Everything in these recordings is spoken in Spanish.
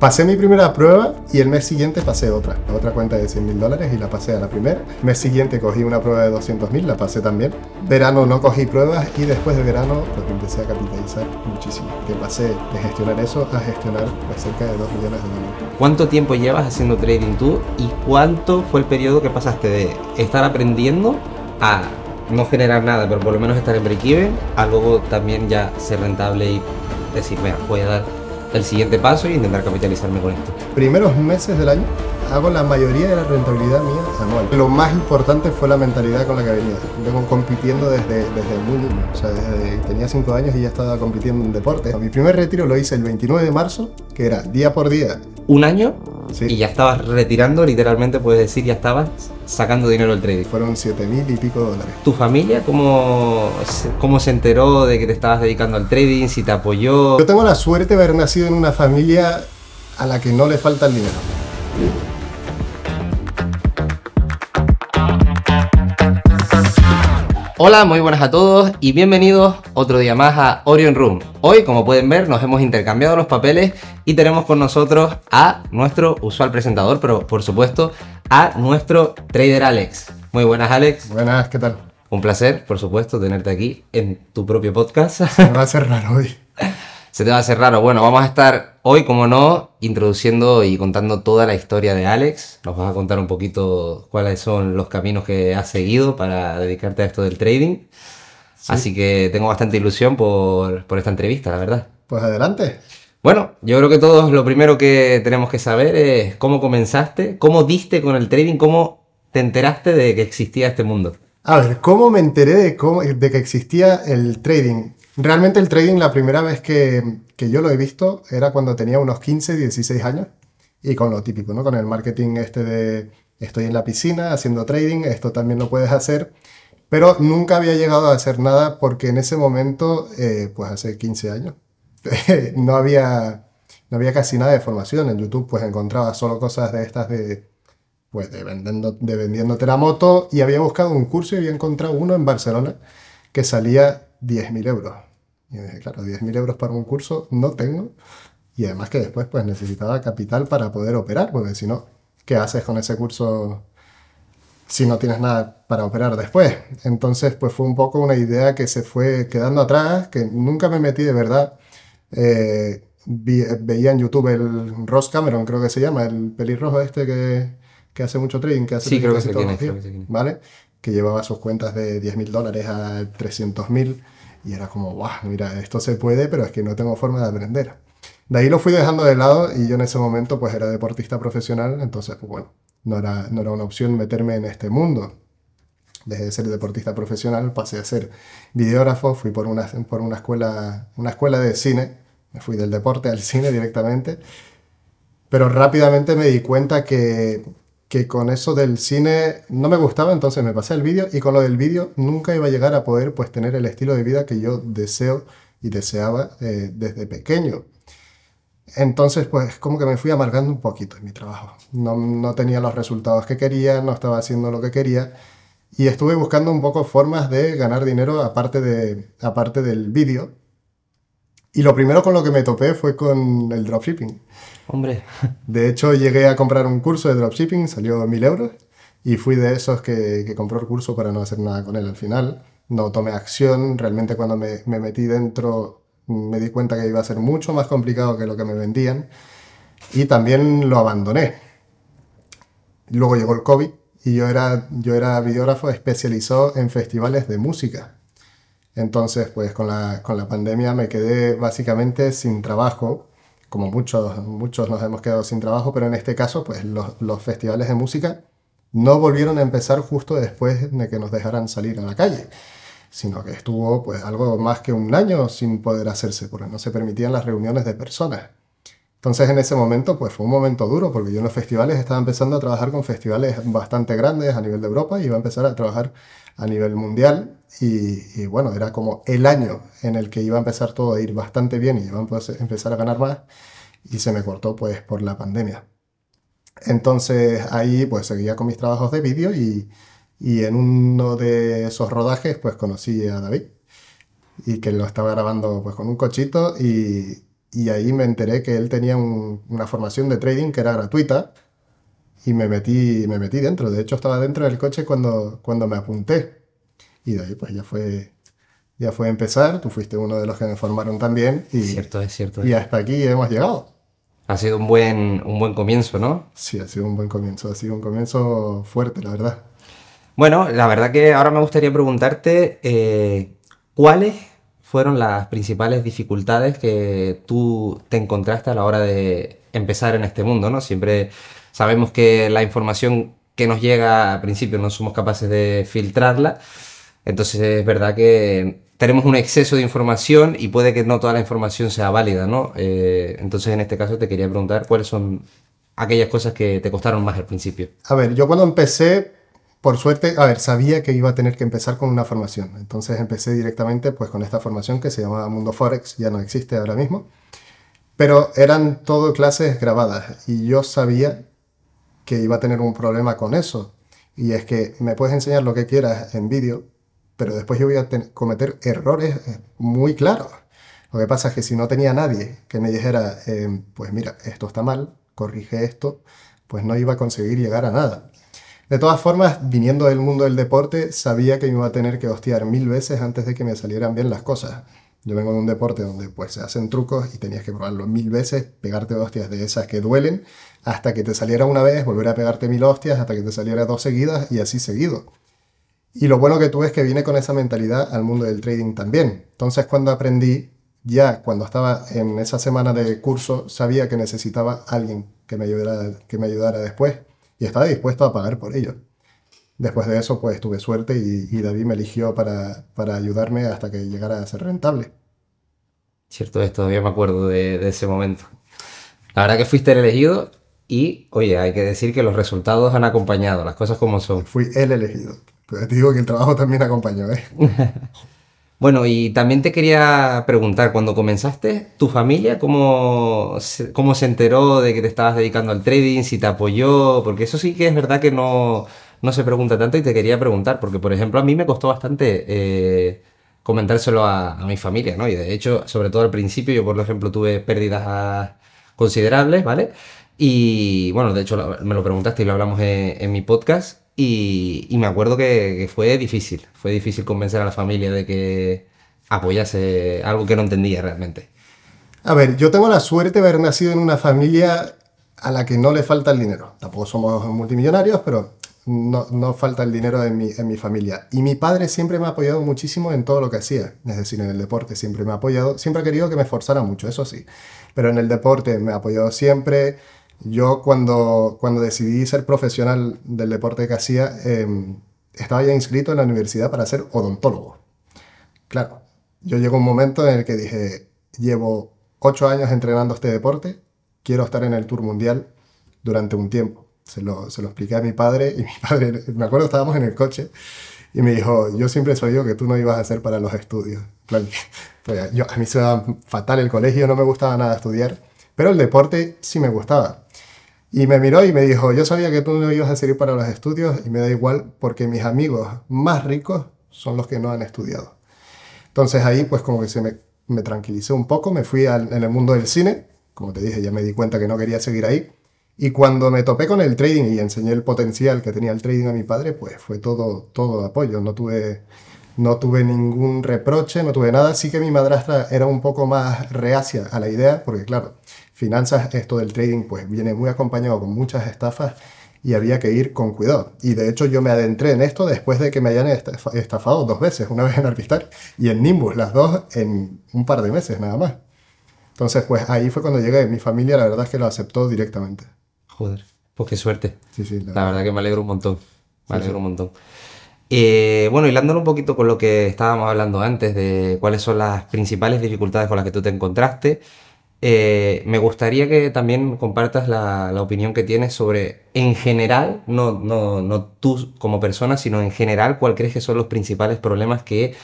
Pasé mi primera prueba y el mes siguiente pasé otra. La otra cuenta de 100 mil dólares y la pasé a la primera. mes siguiente cogí una prueba de 200 mil, la pasé también. Verano no cogí pruebas y después de verano pues, empecé a capitalizar muchísimo. Que pasé de gestionar eso a gestionar cerca de 2 millones de dólares. ¿Cuánto tiempo llevas haciendo trading tú y cuánto fue el periodo que pasaste de estar aprendiendo a no generar nada, pero por lo menos estar en break-even, a luego también ya ser rentable y decir, mira, voy a dar el siguiente paso y intentar capitalizarme con esto. ¿Primeros meses del año? hago la mayoría de la rentabilidad mía anual. Lo más importante fue la mentalidad con la que venía. Vengo compitiendo desde, desde muy niño, o sea, desde tenía 5 años y ya estaba compitiendo en deporte. Mi primer retiro lo hice el 29 de marzo, que era día por día. ¿Un año? Sí. Y ya estabas retirando, literalmente puedes decir, ya estabas sacando dinero al trading. Fueron 7 mil y pico dólares. ¿Tu familia cómo, cómo se enteró de que te estabas dedicando al trading? ¿Si te apoyó? Yo tengo la suerte de haber nacido en una familia a la que no le falta el dinero. Hola, muy buenas a todos y bienvenidos otro día más a Orion Room. Hoy, como pueden ver, nos hemos intercambiado los papeles y tenemos con nosotros a nuestro usual presentador, pero por supuesto a nuestro trader Alex. Muy buenas, Alex. Buenas, ¿qué tal? Un placer, por supuesto, tenerte aquí en tu propio podcast. Se te va a hacer raro hoy. Se te va a hacer raro. Bueno, vamos a estar Hoy, como no, introduciendo y contando toda la historia de Alex, nos vas a contar un poquito cuáles son los caminos que has seguido para dedicarte a esto del trading. Así que tengo bastante ilusión por, por, esta entrevista, la verdad. Pues adelante. Bueno, yo creo que todos lo primero que tenemos que saber es cómo comenzaste, cómo diste con el trading, cómo te enteraste de que existía este mundo. A ver, ¿cómo me enteré de, cómo, de que existía el trading? Realmente el trading la primera vez que, yo lo he visto era cuando tenía unos 15, 16 años y con lo típico, ¿no? Con el marketing este de estoy en la piscina haciendo trading, esto también lo puedes hacer, pero nunca había llegado a hacer nada porque en ese momento, eh, pues hace 15 años, no, había, no había casi nada de formación. En YouTube pues encontraba solo cosas de estas de, pues de, de vendiéndote la moto y había buscado un curso y había encontrado uno en Barcelona que salía 10.000 euros. Y dije, claro, 10.000 euros para un curso no tengo. Y además que después pues necesitaba capital para poder operar, porque si no, ¿qué haces con ese curso si no tienes nada para operar después? Entonces pues fue un poco una idea que se fue quedando atrás, que nunca me metí de verdad. Eh, veía en YouTube el Ross Cameron, creo que se llama, el pelirrojo este que, que hace mucho trading, que hace sí, creo que, ¿vale? Que llevaba sus cuentas de 10.000 dólares a 300.000 y era como, wow, mira, esto se puede, pero es que no tengo forma de aprender. De ahí lo fui dejando de lado y yo en ese momento pues era deportista profesional, entonces pues bueno, no era, no era una opción meterme en este mundo. Dejé de ser deportista profesional, pasé a ser videógrafo, fui por una, por una, escuela, una escuela de cine, me fui del deporte al cine directamente, pero rápidamente me di cuenta que que con eso del cine no me gustaba, entonces me pasé al vídeo y con lo del vídeo nunca iba a llegar a poder pues tener el estilo de vida que yo deseo y deseaba eh, desde pequeño. Entonces pues como que me fui amargando un poquito en mi trabajo. No, tenía los resultados que quería, no estaba haciendo lo que quería y estuve buscando un poco formas de ganar dinero aparte, de, aparte del vídeo y lo primero con lo que me topé fue con el dropshipping. Hombre. De hecho, llegué a comprar un curso de dropshipping, salió mil euros, y fui de esos que, compró el curso para no hacer nada con él al final. No tomé acción, realmente cuando me, metí dentro mm, me di cuenta que iba a ser mucho más complicado que lo que me vendían y también lo abandoné. Luego llegó el COVID y yo era, yo era videógrafo especializado en festivales de música. Entonces, pues con la, pandemia me quedé básicamente sin trabajo, como muchos, muchos nos hemos quedado sin trabajo, pero en este caso, pues los, los festivales de música no volvieron a empezar justo después de que nos dejaran salir a la calle, sino que estuvo pues algo más que un año sin poder hacerse, porque no se permitían las reuniones de personas. Entonces en ese momento pues fue un momento duro, porque yo en los festivales estaba empezando a trabajar con festivales bastante grandes a nivel de Europa y iba a empezar a trabajar a nivel mundial y, bueno, era como el año en el que iba a empezar todo a ir bastante bien y iba a empezar a ganar más y se me cortó pues por la pandemia. Entonces ahí pues seguía con mis trabajos de vídeo y, en uno de esos rodajes pues conocí a David y que lo estaba grabando pues con un cochito y, ahí me enteré que él tenía una formación de trading que era gratuita y me metí, me metí dentro. De hecho, estaba dentro del coche cuando, cuando me apunté. Y de ahí pues ya fue, ya fue empezar. Tú fuiste uno de los que me formaron también. Y, cierto, es cierto. Y hasta aquí hemos llegado. Ha sido un buen, un buen comienzo, ¿no? Sí, ha sido un buen comienzo. Ha sido un comienzo fuerte, la verdad. Bueno, la verdad que ahora me gustaría preguntarte eh, cuáles fueron las principales dificultades que tú te encontraste a la hora de empezar en este mundo, ¿no? Siempre sabemos que la información que nos llega al principio no somos capaces de filtrarla. Entonces es verdad que tenemos un exceso de información y puede que no toda la información sea válida, ¿no? Eh, entonces en este caso te quería preguntar cuáles son aquellas cosas que te costaron más al principio. A ver, yo cuando empecé, por suerte, a ver, sabía que iba a tener que empezar con una formación. Entonces empecé directamente pues con esta formación que se llamaba Mundo Forex, ya no existe ahora mismo. Pero eran todo clases grabadas y yo sabía que iba a tener un problema con eso. Y es que me puedes enseñar lo que quieras en vídeo, pero después yo voy a cometer errores eh, muy claros. Lo que pasa es que si no tenía nadie que me dijera, em, pues mira, esto está mal, corrige esto, pues no iba a conseguir llegar a nada. De todas formas, viniendo del mundo del deporte, sabía que iba a tener que hostiar mil veces antes de que me salieran bien las cosas. Yo vengo de un deporte donde pues se hacen trucos y tenías que probarlo mil veces, pegarte hostias de esas que duelen, hasta que te saliera una vez, volver a pegarte mil hostias, hasta que te saliera dos seguidas y así seguido. Y lo bueno que tuve es que vine con esa mentalidad al mundo del trading también. Entonces cuando aprendí, ya cuando estaba en esa semana de curso, sabía que necesitaba alguien que me ayudara, que me ayudara después y estaba dispuesto a pagar por ello. Después de eso, pues tuve suerte y, David me eligió para, para, ayudarme hasta que llegara a ser rentable. Cierto es, todavía me acuerdo de, ese momento. La verdad que fuiste el elegido y, oye, hay que decir que los resultados han acompañado, las cosas como son. Fui el elegido. Pero pues, te digo que el trabajo también acompañó, ¿eh? Bueno, y también te quería preguntar, cuando comenzaste, ¿tu familia cómo cómo se enteró de que te estabas dedicando al trading? ¿Si te apoyó? Porque eso sí que es verdad que no, no se pregunta tanto y te quería preguntar, porque por ejemplo a mí me costó bastante eh, comentárselo a, mi familia, ¿no? Y de hecho, sobre todo al principio, yo por ejemplo tuve pérdidas considerables, ¿vale? Y bueno, de hecho me lo preguntaste y lo hablamos en, mi podcast y, me acuerdo que, fue difícil, fue difícil convencer a la familia de que apoyase algo que no entendía realmente. A ver, yo tengo la suerte de haber nacido en una familia a la que no le falta el dinero. Tampoco somos multimillonarios, pero no, falta el dinero en mi, familia. Y mi padre siempre me ha apoyado muchísimo en todo lo que hacía, es decir, en el deporte siempre me ha apoyado, siempre ha querido que me esforzara mucho, eso sí, pero en el deporte me ha apoyado siempre. Yo cuando, cuando decidí ser profesional del deporte que hacía, em, estaba ya inscrito en la universidad para ser odontólogo. Claro, yo a un momento en el que dije, llevo ocho años entrenando este deporte, quiero estar en el Tour Mundial durante un tiempo. Se lo, se lo expliqué a mi padre y mi padre, me acuerdo, estábamos en el coche y me dijo, yo siempre sabía que tú no ibas a hacer para los estudios. Pues, yo, a mí se daba fatal el colegio, no me gustaba nada estudiar, pero el deporte sí me gustaba. Y me miró y me dijo, yo sabía que tú no ibas a seguir para los estudios y me da igual porque mis amigos más ricos son los que no han estudiado. Entonces ahí pues como que se me, me tranquilicé un poco, me fui en el mundo del cine, como te dije, ya me di cuenta que no quería seguir ahí. Y cuando me topé con el trading y enseñé el potencial que tenía el trading a mi padre, pues fue todo, todo apoyo. No tuve, no tuve ningún reproche, no tuve nada. Sí que mi madrastra era un poco más reacia a la idea, porque claro, finanzas, esto del trading, pues viene muy acompañado con muchas estafas y había que ir con cuidado. Y de hecho yo me adentré en esto después de que me hayan estafado dos veces, una vez en Arpistar y en Nimbus, las dos en un par de meses nada más. Entonces, pues ahí fue cuando llegué. Mi familia la verdad es que lo aceptó directamente. Joder, pues qué suerte. Sí, sí, la, verdad. que me alegro un montón. Me alegro un montón. Eh, bueno, hilándolo un poquito con lo que estábamos hablando antes de cuáles son las principales dificultades con las que tú te encontraste, eh, me gustaría que también compartas la, opinión que tienes sobre, en general, no, no, no, tú como persona, sino en general, cuál crees que son los principales problemas que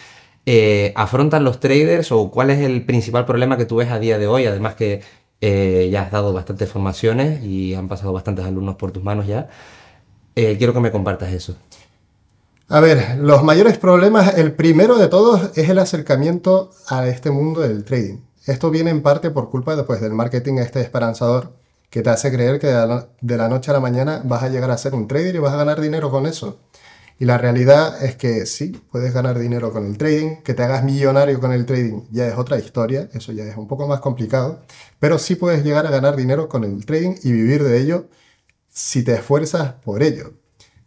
eh, afrontan los traders o cuál es el principal problema que tú ves a día de hoy, además que eh, ya has dado bastantes formaciones y han pasado bastantes alumnos por tus manos ya. Eh, quiero que me compartas eso. A ver, los mayores problemas, el primero de todos es el acercamiento a este mundo del trading. Esto viene en parte por culpa después pues, del marketing este esperanzador que te hace creer que de la noche a la mañana vas a llegar a ser un trader y vas a ganar dinero con eso. Y la realidad es que sí, puedes ganar dinero con el trading, que te hagas millonario con el trading ya es otra historia, eso ya es un poco más complicado, pero sí puedes llegar a ganar dinero con el trading y vivir de ello si te esfuerzas por ello.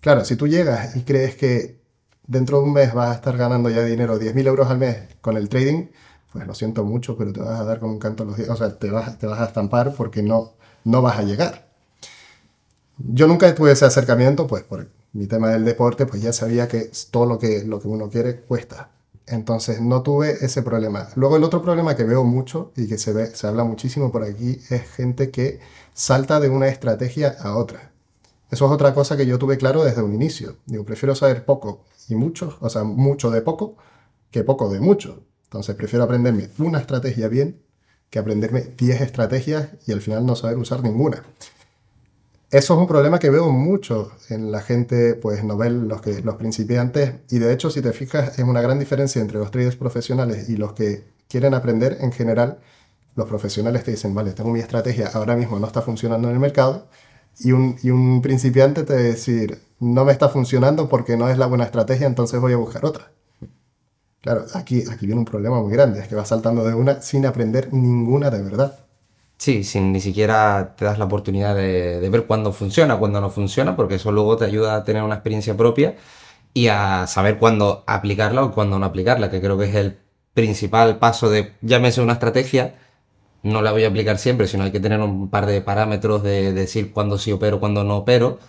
Claro, si tú llegas y crees que dentro de un mes vas a estar ganando ya dinero, 10.000 euros al mes con el trading, pues lo siento mucho, pero te vas a dar con un canto a los días, o sea, te vas, a estampar porque no, no vas a llegar. Yo nunca tuve ese acercamiento, pues por, mi tema del deporte, pues ya sabía que todo lo que, lo que uno quiere cuesta. Entonces no tuve ese problema. Luego el otro problema que veo mucho y que se, se habla muchísimo por aquí es gente que salta de una estrategia a otra. Eso es otra cosa que yo tuve claro desde un inicio. Digo, prefiero saber poco y mucho, o sea, mucho de poco, que poco de mucho. Entonces prefiero aprenderme una estrategia bien que aprenderme 10 estrategias y al final no saber usar ninguna eso es un problema que veo mucho en la gente, pues novel, los, que, los principiantes, y de hecho si te fijas es una gran diferencia entre los traders profesionales y los que quieren aprender en general. Los profesionales te dicen, vale, tengo mi estrategia, ahora mismo no está funcionando en el mercado, y un, y un principiante te decir, no me está funcionando porque no es la buena estrategia, entonces voy a buscar otra. Claro, aquí, aquí viene un problema muy grande, es que vas saltando de una sin aprender ninguna de verdad. Sí, sin ni siquiera te das la oportunidad de, ver cuándo funciona, cuándo no funciona, porque eso luego te ayuda a tener una experiencia propia y a saber cuándo aplicarla o cuándo no aplicarla, que creo que es el principal paso de, llámese una estrategia, no la voy a aplicar siempre, sino hay que tener un par de parámetros de, decir cuándo sí opero, cuándo no opero.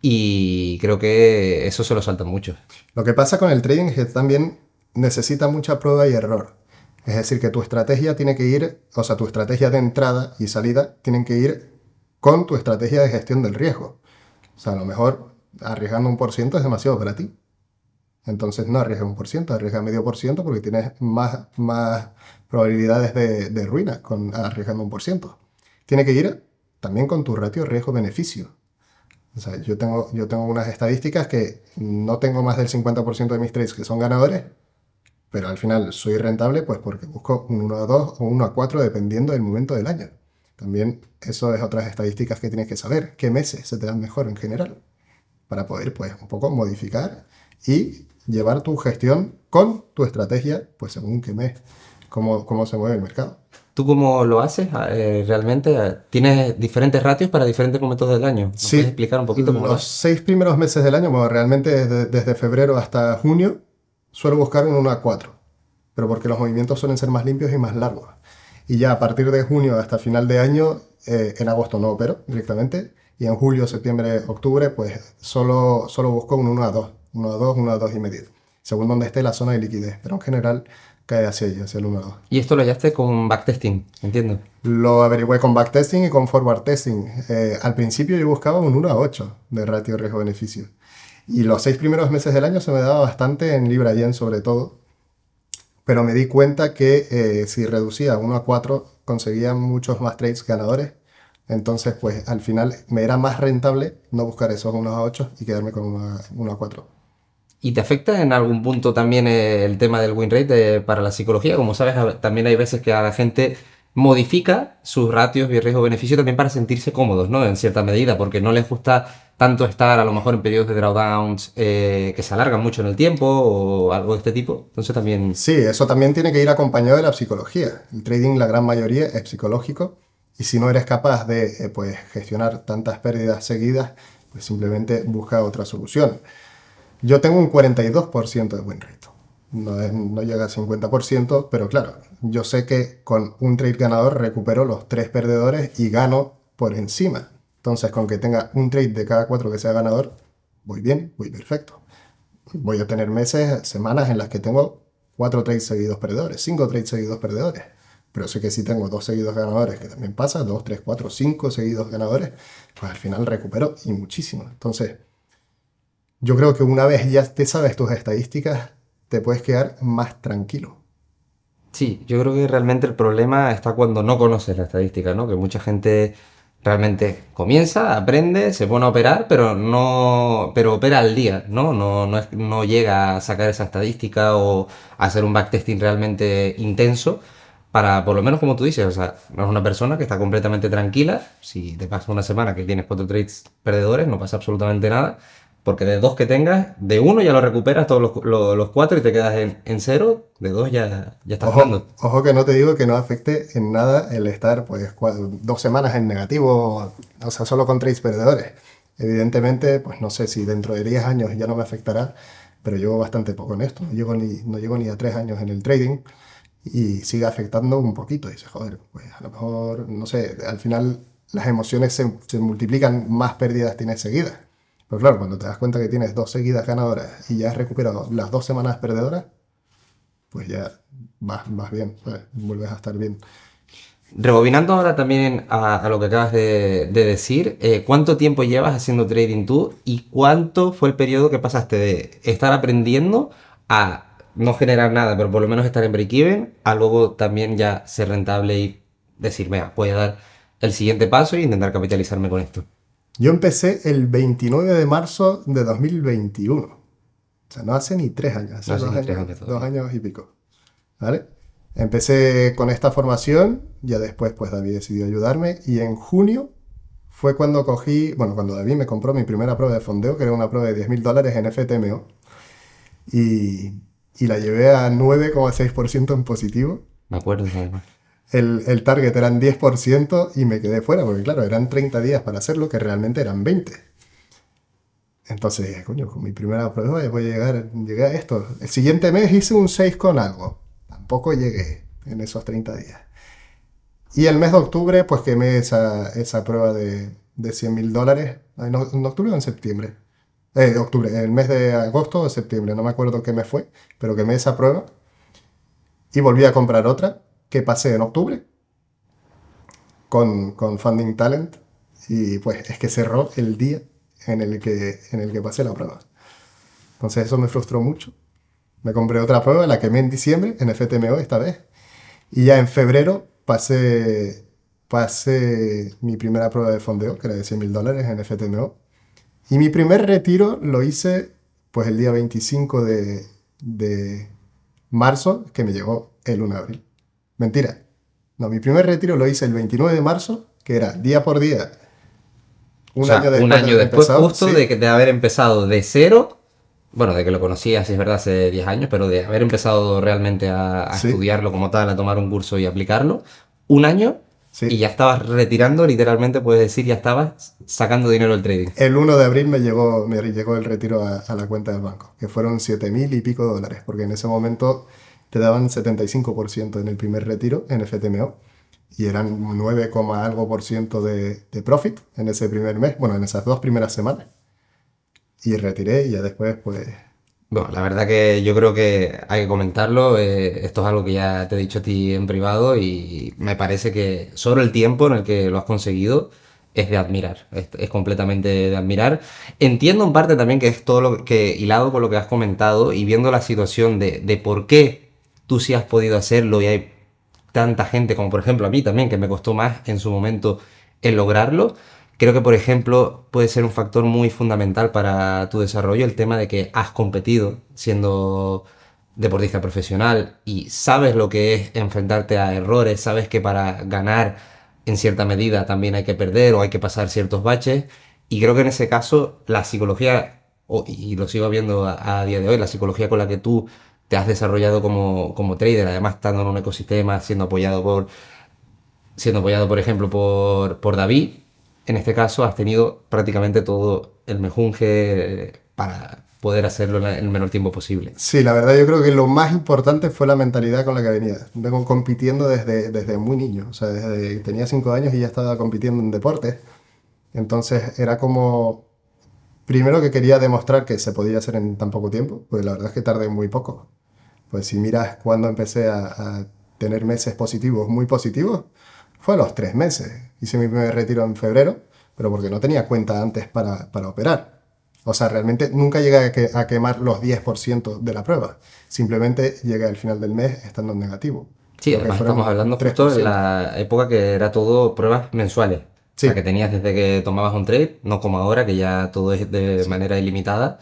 Y creo que eso se lo salta mucho. Lo que pasa con el trading es que también necesita mucha prueba y error. Es decir, que tu estrategia tiene que ir, o sea, tu estrategia de entrada y salida tienen que ir con tu estrategia de gestión del riesgo. O sea, a lo mejor arriesgando un por ciento es demasiado para ti. Entonces no arriesgas un por ciento, arriesga medio por ciento porque tienes más, más probabilidades de, ruina con arriesgando un por ciento. Tiene que ir también con tu ratio riesgo-beneficio. O sea, yo tengo, yo tengo unas estadísticas que no tengo más del 50% de mis trades que son ganadores pero al final soy rentable pues porque busco un 1 a 2 o 1 a 4 dependiendo del momento del año. También eso es otras estadísticas que tienes que saber, qué meses se te dan mejor en general, para poder pues un poco modificar y llevar tu gestión con tu estrategia, pues según qué mes, cómo, cómo se mueve el mercado. ¿Tú cómo lo haces ah, eh, realmente? Ah, ¿Tienes diferentes ratios para diferentes momentos del año? sí, puedes explicar un poquito cómo Los seis primeros meses del año, bueno, realmente desde febrero hasta junio, suelo buscar un 1 a 4, pero porque los movimientos suelen ser más limpios y más largos. Y ya a partir de junio hasta final de año, eh, en agosto no opero directamente, y en julio, septiembre, octubre, pues solo, solo busco un 1 a 2, 1 a 2, 1 a 2 y medio, según donde esté la zona de liquidez, pero en general cae hacia ella, hacia el 1 a 2. Y esto lo hallaste con backtesting, entiendo. Lo averigüé con backtesting y con forward testing. Eh, al principio yo buscaba un 1 a 8 de ratio riesgo-beneficio y los seis primeros meses del año se me daba bastante en libra yen sobre todo. Pero me di cuenta que eh, si reducía 1 a 4 conseguía muchos más trades ganadores. Entonces, pues al final me era más rentable no buscar esos 1 a 8 y quedarme con 1 a 4. ¿Y te afecta en algún punto también eh, el tema del win rate eh, para la psicología? Como sabes, también hay veces que a la gente modifica sus ratios de riesgo-beneficio también para sentirse cómodos, ¿no? En cierta medida, porque no les gusta tanto estar a lo mejor en periodos de drawdowns eh, que se alargan mucho en el tiempo o algo de este tipo. Entonces también... Sí, eso también tiene que ir acompañado de la psicología. El trading, la gran mayoría, es psicológico y si no eres capaz de eh, pues, gestionar tantas pérdidas seguidas, pues simplemente busca otra solución. Yo tengo un 42% de buen riesgo no, llega al 50%, pero claro, yo sé que con un trade ganador recupero los tres perdedores y gano por encima. Entonces, con que tenga un trade de cada cuatro que sea ganador, voy bien, voy perfecto. Voy a tener meses, semanas en las que tengo cuatro trades seguidos perdedores, cinco trades seguidos perdedores. Pero sé que si tengo dos seguidos ganadores, que también pasa, dos, tres, cuatro, cinco seguidos ganadores, pues al final recupero y muchísimo. Entonces, yo creo que una vez ya te sabes tus estadísticas, te puedes quedar más tranquilo. Sí, yo creo que realmente el problema está cuando no conoces la estadística, ¿no? Que mucha gente realmente comienza, aprende, se pone a operar, pero no, pero opera al día, ¿no? No, no, llega a sacar esa estadística o hacer un backtesting realmente intenso para, por lo menos como tú dices, o sea, no es una persona que está completamente tranquila, si te pasa una semana que tienes cuatro trades perdedores, no pasa absolutamente nada, porque de dos que tengas, de uno ya lo recuperas todos los, cuatro y te quedas en, cero, de dos ya, ya estás ojo, Ojo que no te digo que no afecte en nada el estar pues dos semanas en negativo, o sea, solo con tres perdedores. Evidentemente, pues no sé si dentro de 10 años ya no me afectará, pero llevo bastante poco en esto, no llevo ni, no llevo ni a tres años en el trading y sigue afectando un poquito. Dices, joder, pues a lo mejor, no sé, al final las emociones se, se multiplican, más pérdidas tienes seguidas. Pero claro, cuando te das cuenta que tienes dos seguidas ganadoras y ya has recuperado las dos semanas perdedoras, pues ya vas, bien, pues, vuelves a estar bien. Rebobinando ahora también a, lo que acabas de, decir, eh, ¿cuánto tiempo llevas haciendo trading tú y cuánto fue el periodo que pasaste de estar aprendiendo a no generar nada, pero por lo menos estar en break-even, a luego también ya ser rentable y decir, vea, voy a dar el siguiente paso y intentar capitalizarme con esto? Yo empecé el 29 de marzo de 2021. O sea, no hace ni tres años, hace, dos, años, y pico. ¿Vale? Empecé con esta formación, ya después pues David decidió ayudarme y en junio fue cuando cogí, bueno, cuando David me compró mi primera prueba de fondeo, que era una prueba de 10.000 mil dólares en FTMO, y, y la llevé a 9,6% en positivo. Me acuerdo, además el, el target eran 10% y me quedé fuera, porque claro, eran 30 días para hacerlo, que realmente eran 20. Entonces dije, coño, con mi primera prueba voy a llegar, llegué a esto. El siguiente mes hice un 6 con algo. Tampoco llegué en esos 30 días. Y el mes de octubre, pues quemé esa, esa prueba de, de 100 mil dólares. ¿En, octubre o en septiembre? Eh, octubre, el mes de agosto o septiembre, no me acuerdo qué me fue, pero quemé esa prueba. Y volví a comprar otra que pasé en octubre con, con Funding Talent y pues es que cerró el día en el que, en el que pasé la prueba. Entonces eso me frustró mucho. Me compré otra prueba, la quemé en diciembre, en FTMO esta vez. Y ya en febrero pasé, mi primera prueba de fondeo, que era de 100 mil dólares en FTMO. Y mi primer retiro lo hice pues el día 25 de, de marzo, que me llegó el 1 de abril. Mentira. No, mi primer retiro lo hice el 29 de marzo, que era día por día. Un año después, un año de justo de, que, haber empezado de cero bueno, de que lo conocía, si es verdad, hace 10 años, pero de haber empezado realmente a, estudiarlo como tal, a tomar un curso y aplicarlo, un año y ya estabas retirando, literalmente puedes decir, ya estabas sacando dinero del trading. El 1 de abril me llegó, el retiro a, a la cuenta del banco, que fueron 7 mil y pico dólares, porque en ese momento te daban 75% en el primer retiro en FTMO y eran 9, algo por ciento de, de, profit en ese primer mes, bueno, en esas dos primeras semanas. Y retiré y ya después pues... Bueno, la verdad que yo creo que hay que comentarlo, eh, esto es algo que ya te he dicho a ti en privado y me parece que solo el tiempo en el que lo has conseguido, es de admirar, es, completamente de admirar. Entiendo en parte también que es todo lo que, hilado con lo que has comentado y viendo la situación de, de por qué tú sí has podido hacerlo y hay tanta gente como por ejemplo a mí también, que me costó más en su momento el lograrlo. Creo que por ejemplo puede ser un factor muy fundamental para tu desarrollo el tema de que has competido siendo deportista profesional y sabes lo que es enfrentarte a errores, sabes que para ganar en cierta medida también hay que perder o hay que pasar ciertos baches y creo que en ese caso la psicología, y lo sigo viendo a, a día de hoy, la psicología con la que tú te has desarrollado como, como trader, además estando en un ecosistema, siendo apoyado por, siendo apoyado, por ejemplo, por, por David, en este caso has tenido prácticamente todo el mejunje eh, para poder hacerlo en el menor tiempo posible. Sí, la verdad yo creo que lo más importante fue la mentalidad con la que venía. Vengo compitiendo desde, desde muy niño, o sea, desde tenía 5 años y ya estaba compitiendo en deportes. Entonces era como, primero que quería demostrar que se podía hacer en tan poco tiempo, pues la verdad es que tardé muy poco. Pues si miras cuando empecé a, tener meses positivos, muy positivos, fue a los tres meses. Hice mi primer retiro en febrero, pero porque no tenía cuenta antes para, para operar. O sea, realmente nunca llegué a, quemar los 10% de la prueba. Simplemente llegué al final del mes estando en negativo. Sí, además estamos hablando justo de la época que era todo pruebas mensuales. Sí. que tenías desde que tomabas un trade, no como ahora, que ya todo es de manera ilimitada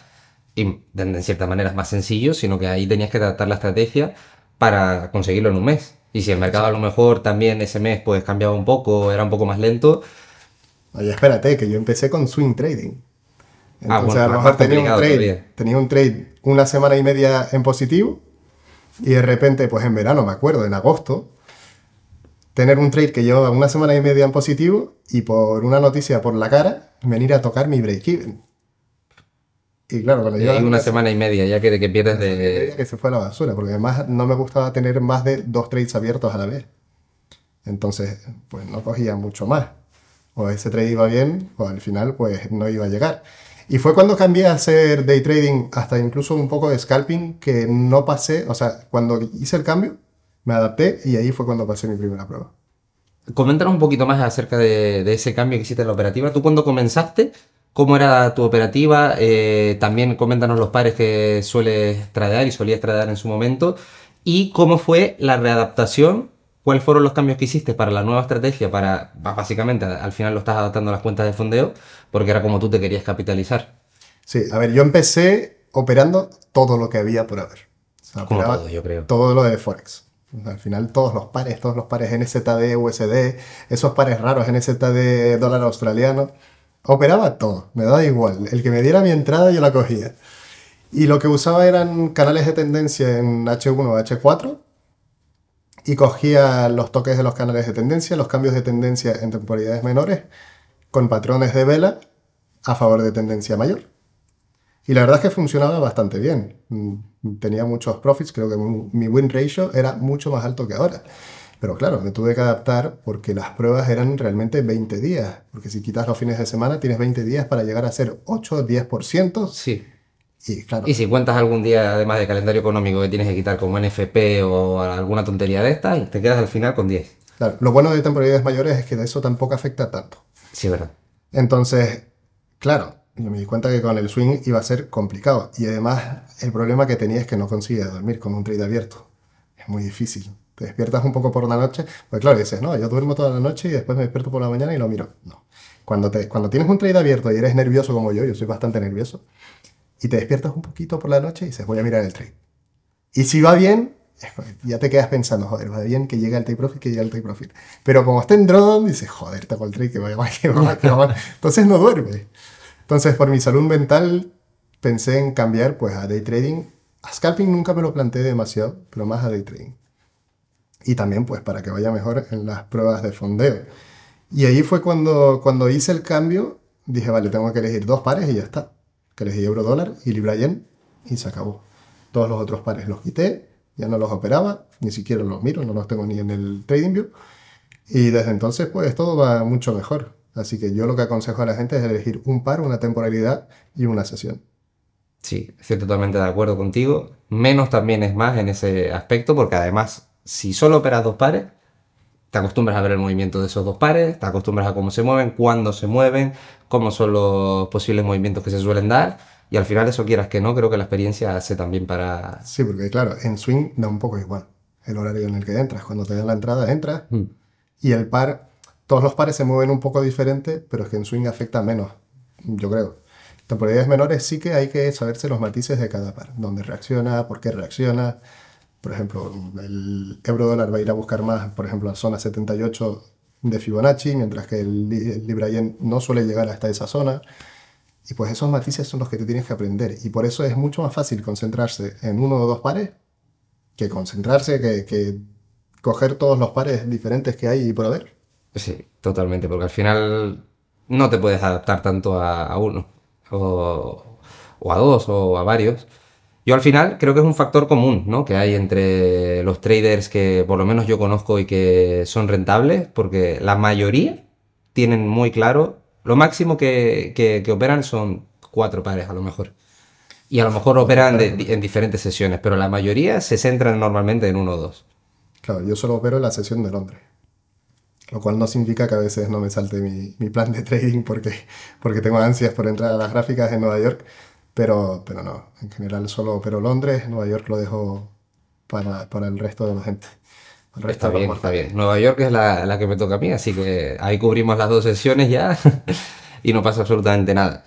y en cierta maneras más sencillo, sino que ahí tenías que adaptar la estrategia para conseguirlo en un mes. Y si el mercado a lo mejor también ese mes pues cambiaba un poco, era un poco más lento. Oye, espérate, que yo empecé con swing trading. Ah, Entonces a lo mejor tenía un, trade, tenía un trade una semana y media en positivo y de repente, pues en verano, me acuerdo, en agosto, tener un trade que llevaba una semana y media en positivo y por una noticia por la cara venir a tocar mi break-even. Y claro, cuando eh, Y una semana y media ya que, que pierdes de. que se fue a la basura, porque además no me gustaba tener más de dos trades abiertos a la vez. Entonces, pues no cogía mucho más. O ese trade iba bien, o al final, pues no iba a llegar. Y fue cuando cambié a hacer day trading, hasta incluso un poco de scalping, que no pasé. O sea, cuando hice el cambio, me adapté y ahí fue cuando pasé mi primera prueba. Coméntanos un poquito más acerca de, de ese cambio que hiciste en la operativa. Tú cuando comenzaste, ¿Cómo era tu operativa? Eh, también coméntanos los pares que sueles tradear y solías tradear en su momento. ¿Y cómo fue la readaptación? ¿Cuáles fueron los cambios que hiciste para la nueva estrategia? Para, básicamente, al final lo estás adaptando a las cuentas de fondeo, porque era como tú te querías capitalizar. Sí, a ver, yo empecé operando todo lo que había por haber. todo, yo creo. Todo lo de Forex. Al final todos los pares, todos los pares NZD, USD, esos pares raros NZD, dólar australiano. Operaba todo, me daba igual. El que me diera mi entrada yo la cogía. Y lo que usaba eran canales de tendencia en H1 o H4 y cogía los toques de los canales de tendencia, los cambios de tendencia en temporalidades menores con patrones de vela a favor de tendencia mayor. Y la verdad es que funcionaba bastante bien. Mm, tenía muchos profits, creo que mi win ratio era mucho más alto que ahora. Pero claro, me tuve que adaptar porque las pruebas eran realmente 20 días, porque si quitas los fines de semana tienes 20 días para llegar a ser 8 o 10%. Sí. Y, claro, y si cuentas algún día, además de calendario económico, que tienes que quitar como NFP o alguna tontería de estas, te quedas al final con 10. Claro, lo bueno de temporalidades mayores es que de eso tampoco afecta tanto. Sí, verdad. Entonces, claro, yo me di cuenta que con el swing iba a ser complicado. Y además, el problema que tenía es que no conseguía dormir con un trade abierto. Es muy difícil te despiertas un poco por la noche, pues claro, dices, no, yo duermo toda la noche y después me despierto por la mañana y lo miro. No. Cuando, te, cuando tienes un trade abierto y eres nervioso como yo, yo soy bastante nervioso, y te despiertas un poquito por la noche y dices, voy a mirar el trade. Y si va bien, ya te quedas pensando, joder, va bien que llegue el take profit, que llegue el take profit. Pero como está en drone, dices, joder, tengo el trade que va mal, que va mal, que mal. Entonces no duerme. Entonces, por mi salud mental, pensé en cambiar pues a day trading. A scalping nunca me lo planteé demasiado, pero más a day trading y también pues para que vaya mejor en las pruebas de fondeo. Y ahí fue cuando, cuando hice el cambio, dije, vale, tengo que elegir dos pares y ya está. Que elegí euro dólar y libra yen y se acabó. Todos los otros pares los quité, ya no los operaba, ni siquiera los miro, no los tengo ni en el trading view Y desde entonces pues todo va mucho mejor. Así que yo lo que aconsejo a la gente es elegir un par, una temporalidad y una sesión. Sí, estoy totalmente de acuerdo contigo. Menos también es más en ese aspecto porque además si solo operas dos pares, te acostumbras a ver el movimiento de esos dos pares, te acostumbras a cómo se mueven, cuándo se mueven, cómo son los posibles movimientos que se suelen dar. Y al final, eso quieras que no, creo que la experiencia hace también para. Sí, porque claro, en swing da un poco igual el horario en el que entras. Cuando te dan la entrada, entras mm. y el par, todos los pares se mueven un poco diferente, pero es que en swing afecta menos, yo creo. En Temporalidades menores sí que hay que saberse los matices de cada par, dónde reacciona, por qué reacciona, por ejemplo, el euro dólar va a ir a buscar más, por ejemplo, a zona 78 de Fibonacci, mientras que el, el Libra Yen no suele llegar hasta esa zona. Y pues esos matices son los que te tienes que aprender. Y por eso es mucho más fácil concentrarse en uno o dos pares que concentrarse, que, coger todos los pares diferentes que hay y ver Sí, totalmente, porque al final no te puedes adaptar tanto a, uno o, o, a dos o a varios, yo al final creo que es un factor común ¿no? que hay entre los traders que por lo menos yo conozco y que son rentables, porque la mayoría tienen muy claro, lo máximo que, que, operan son cuatro pares a lo mejor. Y a lo mejor operan en diferentes sesiones, pero la mayoría se centran normalmente en uno o dos. Claro, yo solo opero en la sesión de Londres. Lo cual no significa que a veces no me salte mi, mi plan de trading porque, porque tengo ansias por entrar a las gráficas en Nueva York pero, pero no, en general solo, pero Londres, Nueva York lo dejo para, el resto de la gente. resto está bien, está bien. Nueva York es la, que me toca a mí, así que ahí cubrimos las dos sesiones ya y no pasa absolutamente nada.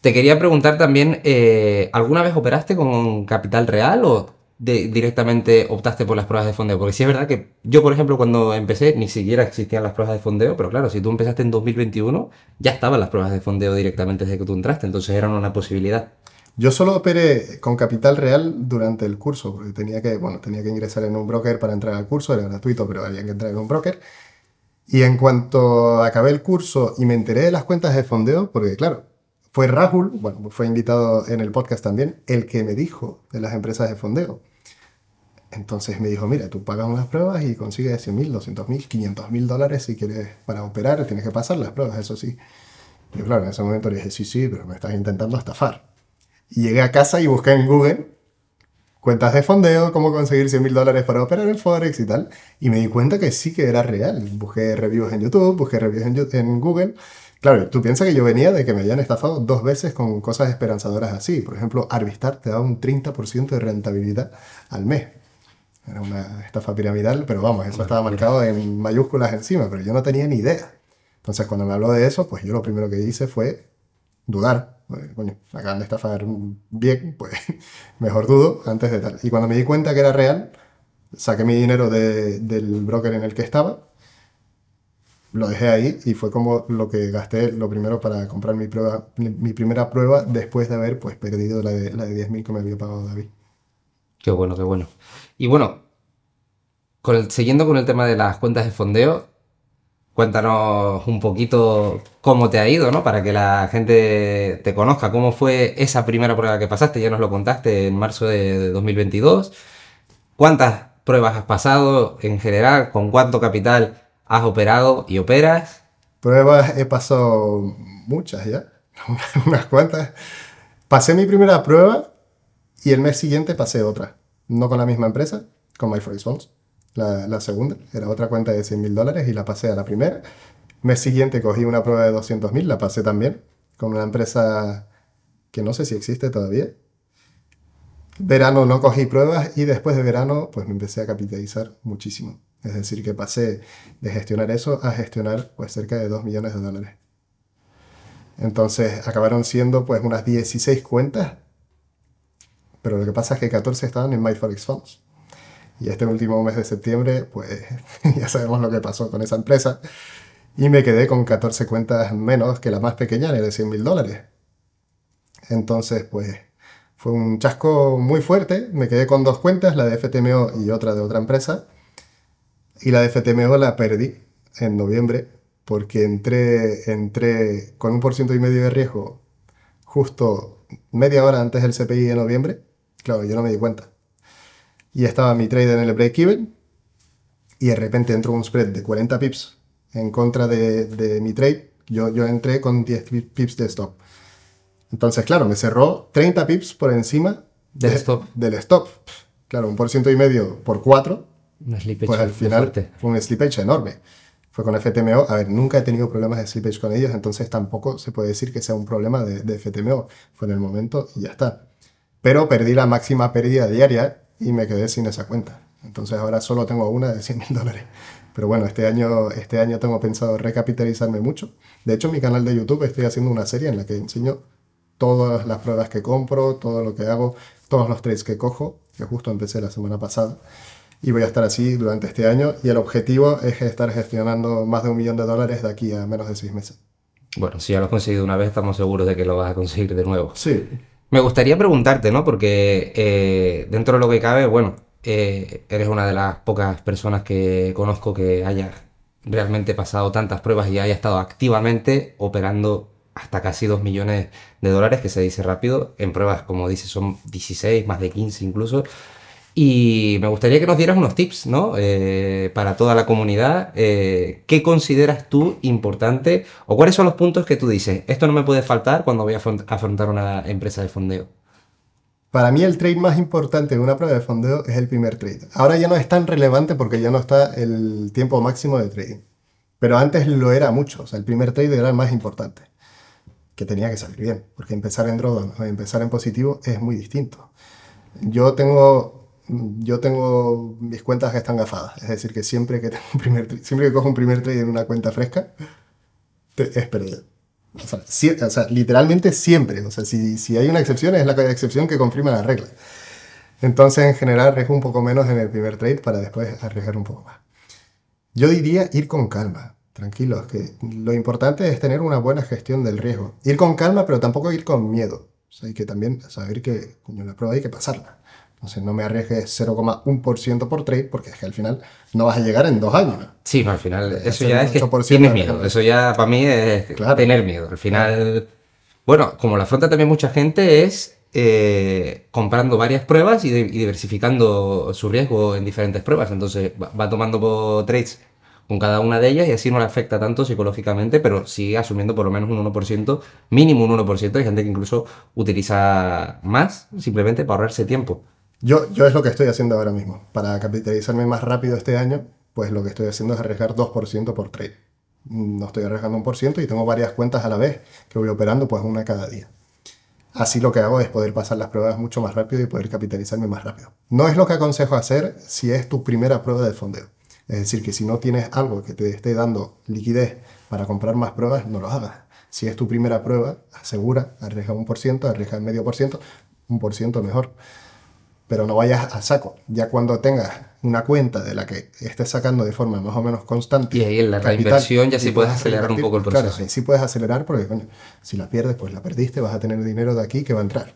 Te quería preguntar también, eh, ¿alguna vez operaste con Capital Real o directamente optaste por las pruebas de fondeo? Porque sí es verdad que yo, por ejemplo, cuando empecé ni siquiera existían las pruebas de fondeo, pero claro, si tú empezaste en 2021, ya estaban las pruebas de fondeo directamente desde que tú entraste, entonces eran una posibilidad. Yo solo operé con capital real durante el curso, porque tenía que, bueno, tenía que ingresar en un broker para entrar al curso, era gratuito, pero había que entrar en un broker. Y en cuanto acabé el curso y me enteré de las cuentas de fondeo, porque claro, fue Rahul, bueno, fue invitado en el podcast también, el que me dijo de las empresas de fondeo. Entonces me dijo, mira, tú pagas unas pruebas y consigues 100 mil, 200 mil, 500 mil dólares si quieres para operar, tienes que pasar las pruebas, eso sí. yo, claro, en ese momento le dije, sí, sí, pero me estás intentando estafar. Y llegué a casa y busqué en Google cuentas de fondeo, cómo conseguir 100 mil dólares para operar en Forex y tal. Y me di cuenta que sí que era real. Busqué reviews en YouTube, busqué reviews en, Google. Claro, tú piensas que yo venía de que me habían estafado dos veces con cosas esperanzadoras así. Por ejemplo, Arvistar te da un 30% de rentabilidad al mes. Era una estafa piramidal, pero vamos, eso estaba marcado en mayúsculas encima, pero yo no tenía ni idea. Entonces, cuando me habló de eso, pues yo lo primero que hice fue dudar. Pues, coño, acaban de estafar bien, pues mejor dudo antes de tal. Y cuando me di cuenta que era real, saqué mi dinero de, del broker en el que estaba, lo dejé ahí y fue como lo que gasté lo primero para comprar mi, prueba, mi primera prueba después de haber pues, perdido la de, la de 10.000 que me había pagado David. Qué bueno, qué bueno. Y bueno, siguiendo con el tema de las cuentas de fondeo, cuéntanos un poquito cómo te ha ido, ¿no? Para que la gente te conozca, cómo fue esa primera prueba que pasaste, ya nos lo contaste en marzo de 2022. ¿Cuántas pruebas has pasado en general? ¿Con cuánto capital has operado y operas? Pruebas he pasado muchas ya, unas cuantas. Pasé mi primera prueba y el mes siguiente pasé otra no con la misma empresa, con My First La, segunda, era otra cuenta de 100 mil dólares y la pasé a la primera. Mes siguiente cogí una prueba de 200 mil, la pasé también, con una empresa que no sé si existe todavía. Verano no cogí pruebas y después de verano pues me empecé a capitalizar muchísimo. Es decir, que pasé de gestionar eso a gestionar pues cerca de 2 millones de dólares. Entonces acabaron siendo pues unas 16 cuentas pero lo que pasa es que 14 estaban en MyForex Funds. Y este último mes de septiembre, pues ya sabemos lo que pasó con esa empresa. Y me quedé con 14 cuentas menos que la más pequeña, la de 100 mil dólares. Entonces, pues fue un chasco muy fuerte. Me quedé con dos cuentas, la de FTMO y otra de otra empresa. Y la de FTMO la perdí en noviembre porque entré, entré con un por ciento y medio de riesgo justo media hora antes del CPI de noviembre Claro, yo no me di cuenta. Y estaba mi trade en el break-even y de repente entró un spread de 40 pips en contra de, mi trade. Yo, entré con 10 pips de stop. Entonces, claro, me cerró 30 pips por encima del stop. Claro, un por ciento y medio por 4. Pues al final fue un slippage enorme. Fue con FTMO. A ver, nunca he tenido problemas de slippage con ellos, entonces tampoco se puede decir que sea un problema de, de FTMO. Fue en el momento y ya está pero perdí la máxima pérdida diaria y me quedé sin esa cuenta. Entonces ahora solo tengo una de 100 mil dólares. Pero bueno, este año, este año tengo pensado recapitalizarme mucho. De hecho, en mi canal de YouTube estoy haciendo una serie en la que enseño todas las pruebas que compro, todo lo que hago, todos los trades que cojo, que justo empecé la semana pasada. Y voy a estar así durante este año. Y el objetivo es estar gestionando más de un millón de dólares de aquí a menos de seis meses. Bueno, si ya lo has conseguido una vez, estamos seguros de que lo vas a conseguir de nuevo. Sí. Me gustaría preguntarte, ¿no? Porque eh, dentro de lo que cabe, bueno, eh, eres una de las pocas personas que conozco que haya realmente pasado tantas pruebas y haya estado activamente operando hasta casi 2 millones de dólares, que se dice rápido, en pruebas, como dice son 16, más de 15 incluso. Y me gustaría que nos dieras unos tips, ¿no? Eh, para toda la comunidad, eh, ¿qué consideras tú importante o cuáles son los puntos que tú dices? Esto no me puede faltar cuando voy a afrontar una empresa de fondeo. Para mí el trade más importante de una prueba de fondeo es el primer trade. Ahora ya no es tan relevante porque ya no está el tiempo máximo de trading. Pero antes lo era mucho, o sea, el primer trade era el más importante. Que tenía que salir bien, porque empezar en drawdown o empezar en positivo es muy distinto. Yo tengo yo tengo mis cuentas que están gafadas. Es decir, que siempre que, tengo un primer, siempre que cojo un primer trade en una cuenta fresca, es perdido O sea, literalmente siempre. O sea, si, hay una excepción, es la excepción que confirma la regla. Entonces, en general, arriesgo un poco menos en el primer trade para después arriesgar un poco más. Yo diría ir con calma, tranquilos, que lo importante es tener una buena gestión del riesgo. Ir con calma, pero tampoco ir con miedo. O sea, hay que también saber que coño, la prueba hay que pasarla. O sea, no me arriesgues 0,1% por trade porque es que al final no vas a llegar en dos años. Sí, al final eh, eso ya es que tienes miedo. Eso ya para mí es tener miedo. Al final, bueno, como la afronta también mucha gente es eh, comprando varias pruebas y, diversificando su riesgo en diferentes pruebas. Entonces va, va tomando trades con cada una de ellas y así no le afecta tanto psicológicamente, pero sigue asumiendo por lo menos un 1%, mínimo un 1%. Hay gente que incluso utiliza más simplemente para ahorrarse tiempo. Yo, es lo que estoy haciendo ahora mismo. Para capitalizarme más rápido este año, pues lo que estoy haciendo es arriesgar 2% por trade. Mm, no estoy arriesgando un por ciento y tengo varias cuentas a la vez que voy operando pues una cada día. Así lo que hago es poder pasar las pruebas mucho más rápido y poder capitalizarme más rápido. No es lo que aconsejo hacer si es tu primera prueba de fondeo. Es decir, que si no tienes algo que te esté dando liquidez para comprar más pruebas, no lo hagas. Si es tu primera prueba, asegura, arriesga un por ciento, arriesga medio por ciento, un por ciento mejor pero no vayas a saco. Ya cuando tengas una cuenta de la que estés sacando de forma más o menos constante. Y ahí en la capital, reinversión ya sí puedes acelerar un poco el proceso. Claro, sí puedes acelerar porque si la pierdes, pues la perdiste, vas a tener dinero de aquí que va a entrar.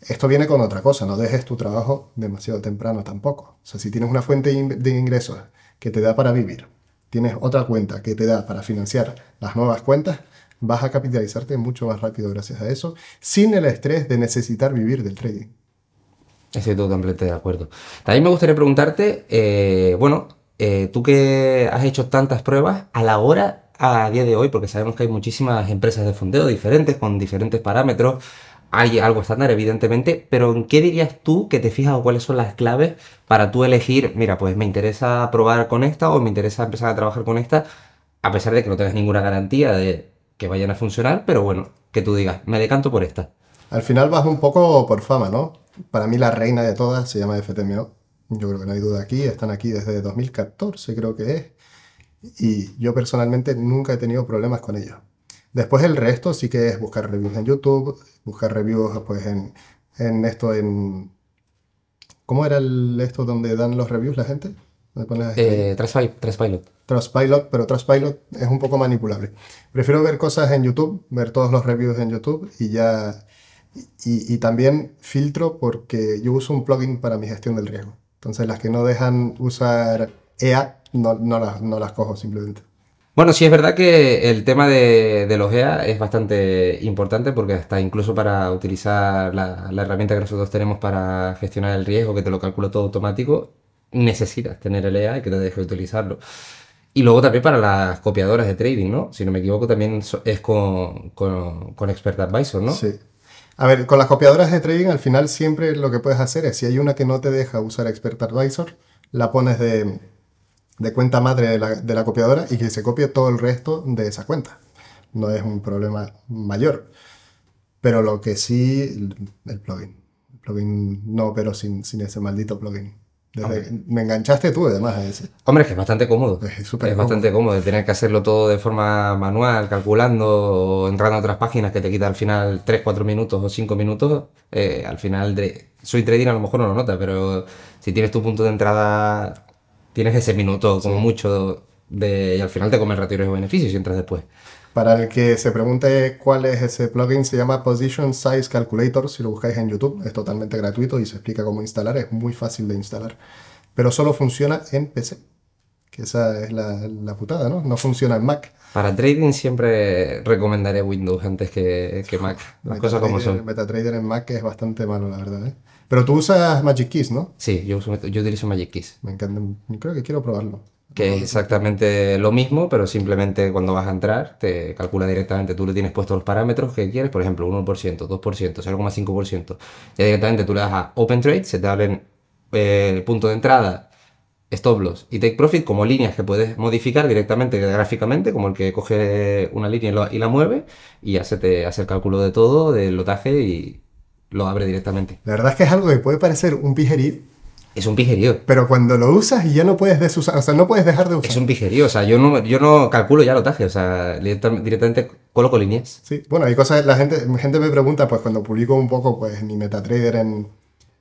Esto viene con otra cosa, no dejes tu trabajo demasiado temprano tampoco. O sea, si tienes una fuente de ingresos que te da para vivir, tienes otra cuenta que te da para financiar las nuevas cuentas, vas a capitalizarte mucho más rápido gracias a eso, sin el estrés de necesitar vivir del trading. Estoy totalmente de acuerdo. También me gustaría preguntarte, eh, bueno, eh, tú que has hecho tantas pruebas, a la hora, a día de hoy, porque sabemos que hay muchísimas empresas de fondeo diferentes, con diferentes parámetros, hay algo estándar, evidentemente, pero ¿en qué dirías tú que te fijas o cuáles son las claves para tú elegir, mira, pues me interesa probar con esta o me interesa empezar a trabajar con esta, a pesar de que no tengas ninguna garantía de que vayan a funcionar, pero bueno, que tú digas, me decanto por esta. Al final vas un poco por fama, ¿no? para mí la reina de todas se llama FTMO. Yo creo que no hay duda aquí. Están aquí desde 2014, creo que es. Y yo personalmente nunca he tenido problemas con ellos. Después el resto sí que es buscar reviews en YouTube, buscar reviews pues en, en esto, en... ¿Cómo era esto donde dan los reviews la gente? Eh, Trustpilot. Trustpilot, pero Trustpilot es un poco manipulable. Prefiero ver cosas en YouTube, ver todos los reviews en YouTube y ya y, también filtro porque yo uso un plugin para mi gestión del riesgo. Entonces las que no dejan usar EA no, las, cojo simplemente. Bueno, sí es verdad que el tema de, los EA es bastante importante porque hasta incluso para utilizar la, herramienta que nosotros tenemos para gestionar el riesgo, que te lo calcula todo automático, necesitas tener el EA y que te deje utilizarlo. Y luego también para las copiadoras de trading, ¿no? Si no me equivoco, también es con, con Expert Advisor, ¿no? Sí, a ver, con las copiadoras de trading al final siempre lo que puedes hacer es, si hay una que no te deja usar Expert Advisor, la pones de, cuenta madre de la, copiadora y que se copie todo el resto de esa cuenta. No es un problema mayor. Pero lo que sí, el plugin. El plugin no, pero sin ese maldito plugin me enganchaste tú además ese. Hombre, es que es bastante cómodo. Es, cómodo. bastante cómodo tener que hacerlo todo de forma manual, calculando o entrando a otras páginas que te quita al final 3, 4 minutos o 5 minutos. Eh, al final, de, soy trading, a lo mejor no lo nota, pero si tienes tu punto de entrada, tienes ese minuto como mucho y al final te comes el ratio de beneficios y entras después. Para el que se pregunte cuál es ese plugin, se llama Position Size Calculator, si lo buscáis en YouTube, es totalmente gratuito y se explica cómo instalar, es muy fácil de instalar, pero solo funciona en PC, que esa es la, la putada, ¿no? No funciona en Mac. Para trading siempre recomendaré Windows antes que, que Mac, las cosas como son. MetaTrader en Mac es bastante malo, la verdad, ¿eh? Pero tú usas Magic Keys, ¿no? Sí, yo, yo utilizo Magic Keys. Me encanta, creo que quiero probarlo que es exactamente lo mismo, pero simplemente cuando vas a entrar te calcula directamente, tú le tienes puestos los parámetros que quieres, por ejemplo, 1%, 2%, 0,5%. Y directamente tú le das a Open Trade, se te abren eh, el punto de entrada, stop loss y take profit como líneas que puedes modificar directamente gráficamente, como el que coge una línea y, la mueve y ya se te hace el cálculo de todo, del lotaje y lo abre directamente. La verdad es que es algo que puede parecer un pijerit es un pijerío. Pero cuando lo usas y ya no puedes desusar, o sea, no puedes dejar de usar. Es un pijerío, o sea, yo no, yo no calculo ya lotaje, o sea, directamente coloco líneas. Sí, bueno, hay cosas, la gente, gente me pregunta, pues cuando publico un poco, pues mi MetaTrader en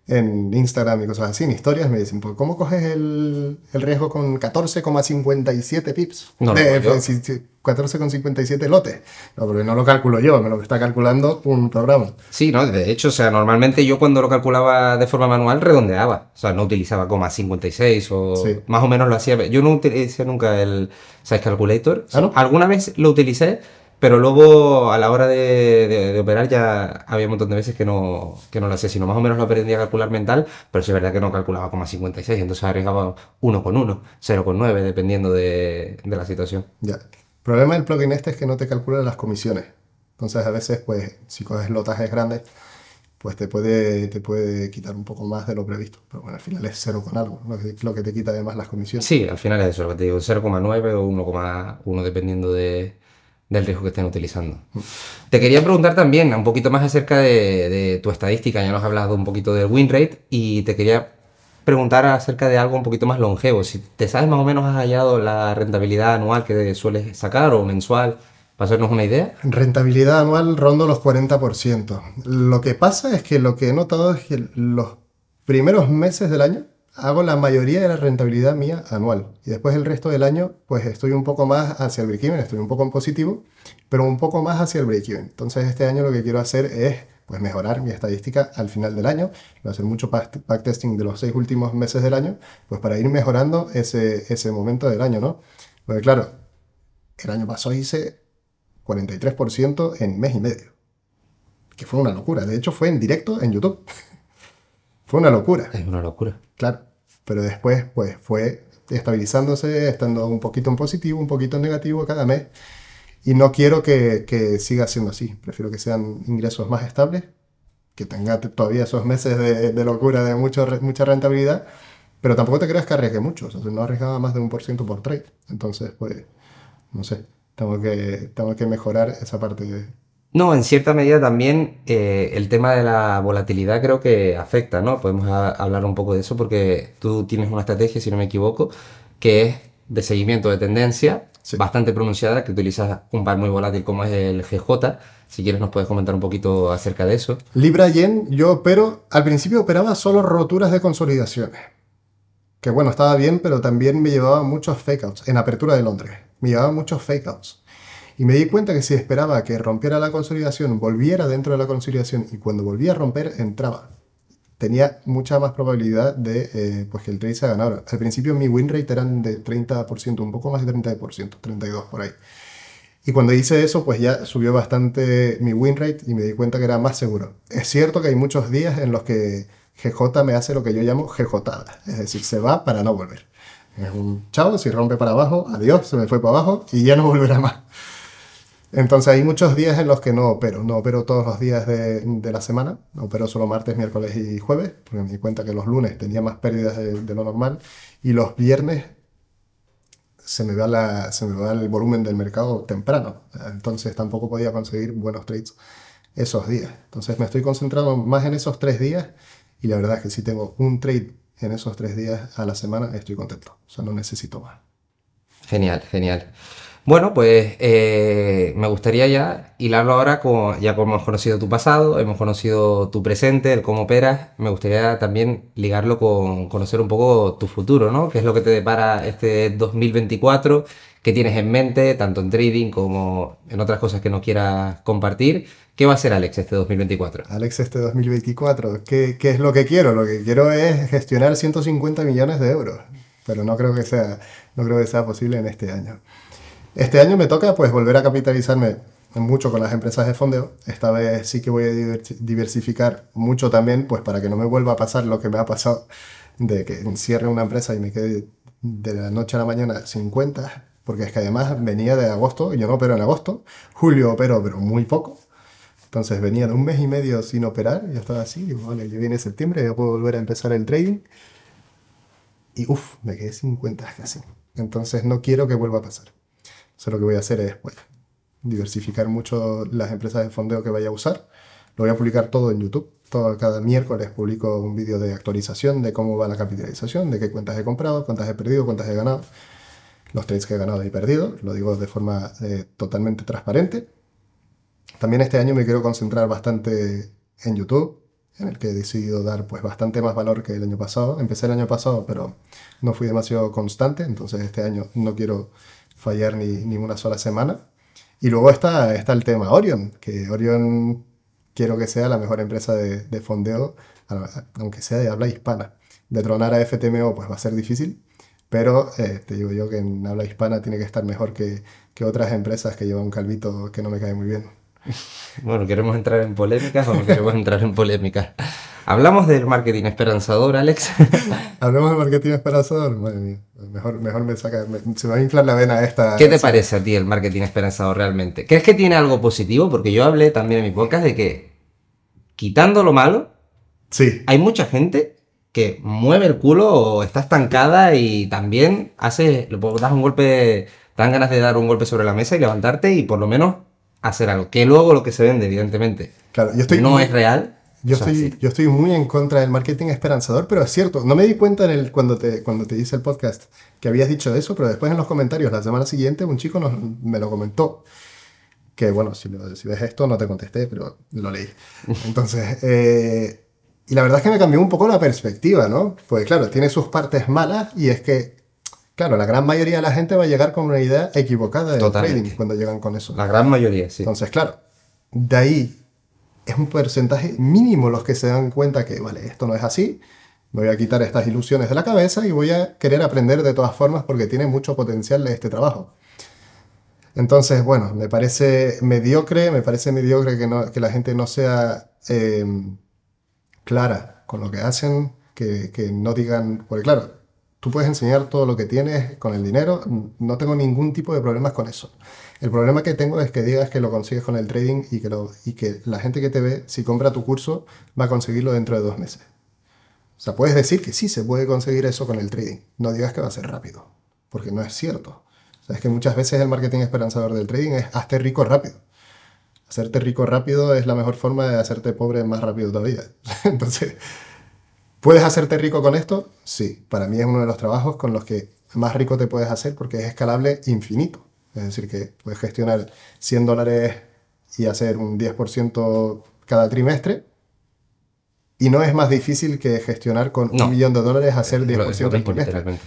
en Instagram y cosas así, en historias, me dicen, pues, ¿cómo coges el, riesgo con 14,57 pips? No, de, 14,57 lotes. No, porque no lo calculo yo, me lo está calculando un programa. Sí, no, de hecho, o sea, normalmente yo cuando lo calculaba de forma manual redondeaba, o sea, no utilizaba coma 56 o más o menos lo hacía. Yo no utilicé nunca el Size Calculator. ¿Ah, Alguna vez lo utilicé pero luego a la hora de, operar ya había un montón de veces que no, que no lo hacía, sino más o menos lo aprendía a calcular mental, pero si es verdad que no calculaba como a 56, entonces arriesgaba 1 con 1, 0 con 9, dependiendo de, la situación. Ya. El problema del plugin este es que no te calcula las comisiones. Entonces a veces, pues, si coges lotajes grandes, pues te puede, te puede quitar un poco más de lo previsto. Pero bueno, al final es 0 con algo, lo que, te quita además las comisiones. Sí, al final es eso, lo que te digo, 0,9 o 1,1 dependiendo de del riesgo que estén utilizando. Mm. Te quería preguntar también un poquito más acerca de, tu estadística, ya nos has hablado un poquito del win rate y te quería preguntar acerca de algo un poquito más longevo, si te sabes más o menos has hallado la rentabilidad anual que sueles sacar o mensual, para hacernos una idea. Rentabilidad anual rondo los 40%. Lo que pasa es que lo que he notado es que los primeros meses del año hago la mayoría de la rentabilidad mía anual. Y después el resto del año, pues estoy un poco más hacia el break-even, estoy un poco en positivo, pero un poco más hacia el break-even. Entonces este año lo que quiero hacer es pues mejorar mi estadística al final del año, voy a hacer mucho backtesting de los seis últimos meses del año, pues para ir mejorando ese, ese momento del año, ¿no? Porque claro, el año pasado hice 43% en mes y medio, que fue una locura, de hecho fue en directo en YouTube. Fue una locura. Es una locura. Claro. Pero después, pues, fue estabilizándose, estando un poquito en positivo, un poquito en negativo cada mes. Y no quiero que, que siga siendo así. Prefiero que sean ingresos más estables, que tenga todavía esos meses de, locura, de mucho, mucha rentabilidad. Pero tampoco te creas que arriesgue mucho. no arriesgaba más de un por ciento por trade. Entonces, pues, no sé. Tengo que, tengo que mejorar esa parte. De, no, en cierta medida también eh, el tema de la volatilidad creo que afecta, ¿no? Podemos hablar un poco de eso porque tú tienes una estrategia, si no me equivoco, que es de seguimiento de tendencia, bastante pronunciada, que utilizas un par muy volátil como es el GJ. Si quieres nos puedes comentar un poquito acerca de eso. Libra Yen, yo opero, al principio operaba solo roturas de consolidaciones. Que bueno, estaba bien, pero también me llevaba muchos fakeouts en apertura de Londres. Me llevaba muchos fakeouts. Y me di cuenta que si esperaba que rompiera la consolidación, volviera dentro de la consolidación y cuando volvía a romper, entraba. Tenía mucha más probabilidad de eh, pues que el trade se ganara Al principio mi win rate eran de 30%, un poco más de 30%, 32% por ahí. Y cuando hice eso, pues ya subió bastante mi win rate y me di cuenta que era más seguro. Es cierto que hay muchos días en los que GJ me hace lo que yo llamo GJada, es decir, se va para no volver. Es un chao, si rompe para abajo, adiós, se me fue para abajo y ya no volverá más. Entonces hay muchos días en los que no opero, no opero todos los días de, la semana, opero solo martes, miércoles y jueves, porque me di cuenta que los lunes tenía más pérdidas de, lo normal y los viernes se me, se me va el volumen del mercado temprano, entonces tampoco podía conseguir buenos trades esos días. Entonces me estoy concentrando más en esos tres días y la verdad es que si tengo un trade en esos tres días a la semana estoy contento, o sea, no necesito más. Genial, genial. Bueno, pues eh, me gustaría ya hilarlo ahora, ya como hemos conocido tu pasado, hemos conocido tu presente, el cómo operas, me gustaría también ligarlo con conocer un poco tu futuro, ¿no? ¿Qué es lo que te depara este 2024? ¿Qué tienes en mente, tanto en trading como en otras cosas que no quieras compartir? ¿Qué va a ser Alex este 2024? Alex este 2024, ¿qué, qué es lo que quiero? Lo que quiero es gestionar 150 millones de euros, pero no creo que sea, no creo que sea posible en este año. Este año me toca pues volver a capitalizarme mucho con las empresas de fondeo. Esta vez sí que voy a diversificar mucho también, pues para que no me vuelva a pasar lo que me ha pasado de que encierre una empresa y me quede de la noche a la mañana 50, porque es que además venía de agosto, yo no opero en agosto, julio opero, pero muy poco. Entonces venía de un mes y medio sin operar, y estaba así, digo, vale, ya viene septiembre, ya puedo volver a empezar el trading. Y uff, me quedé 50 casi. Entonces no quiero que vuelva a pasar. Eso lo que voy a hacer es diversificar mucho las empresas de fondeo que vaya a usar. Lo voy a publicar todo en YouTube. Todo, cada miércoles publico un vídeo de actualización de cómo va la capitalización, de qué cuentas he comprado, cuántas he perdido, cuántas he ganado, los trades que he ganado y perdido. Lo digo de forma eh, totalmente transparente. También este año me quiero concentrar bastante en YouTube, en el que he decidido dar pues bastante más valor que el año pasado. Empecé el año pasado, pero no fui demasiado constante, entonces este año no quiero ayer ni, ni una sola semana. Y luego está, está el tema Orion, que Orion quiero que sea la mejor empresa de, fondeo, aunque sea de habla hispana. De tronar a FTMO pues va a ser difícil, pero eh, te digo yo que en habla hispana tiene que estar mejor que, otras empresas que llevan un calvito que no me cae muy bien. Bueno, ¿queremos entrar en polémicas o queremos entrar en polémicas? Hablamos del marketing esperanzador, Alex. Hablamos del marketing esperanzador, madre mía. Mejor, mejor me saca, se me va a inflar la vena esta. ¿Qué te parece a ti el marketing esperanzado realmente? ¿Crees que tiene algo positivo? Porque yo hablé también en mi podcast de que, quitando lo malo, sí. hay mucha gente que mueve el culo o está estancada y también hace, das un golpe, dan ganas de dar un golpe sobre la mesa y levantarte y por lo menos hacer algo. Que luego lo que se vende, evidentemente, claro, yo estoy no es real yo, estoy, yo estoy muy en contra del marketing esperanzador, pero es cierto. No me di cuenta en el, cuando, te, cuando te hice el podcast que habías dicho eso, pero después en los comentarios la semana siguiente un chico me lo comentó. Que bueno, si, ves esto no te contesté, pero lo leí. Entonces, eh, y la verdad es que me cambió un poco la perspectiva, ¿no? Pues claro, tiene sus partes malas y es que, claro, la gran mayoría de la gente va a llegar con una idea equivocada de trading cuando llegan con eso. La gran mayoría, sí. Entonces, claro, de ahí es un porcentaje mínimo los que se dan cuenta que, vale, esto no es así, me voy a quitar estas ilusiones de la cabeza y voy a querer aprender de todas formas porque tiene mucho potencial este trabajo. Entonces, bueno, me parece mediocre, me parece mediocre que, la gente no sea em, clara con lo que hacen, que, que no digan, porque claro, tú puedes enseñar todo lo que tienes con el dinero, no tengo ningún tipo de problemas con eso. El problema que tengo es que digas que lo consigues con el trading y que, y que la gente que te ve, si compra tu curso, va a conseguirlo dentro de dos meses. O sea, puedes decir que sí se puede conseguir eso con el trading. No digas que va a ser rápido, porque no es cierto. O sea, es que muchas veces el marketing esperanzador del trading es hazte rico rápido. Hacerte rico rápido es la mejor forma de hacerte pobre más rápido todavía. Entonces, ¿puedes hacerte rico con esto? Sí, para mí es uno de los trabajos con los que más rico te puedes hacer porque es escalable infinito. Es decir, que puedes gestionar 100 dólares y hacer un 10% cada trimestre. Y no es más difícil que gestionar con un millón de dólares hacer 10% al trimestre.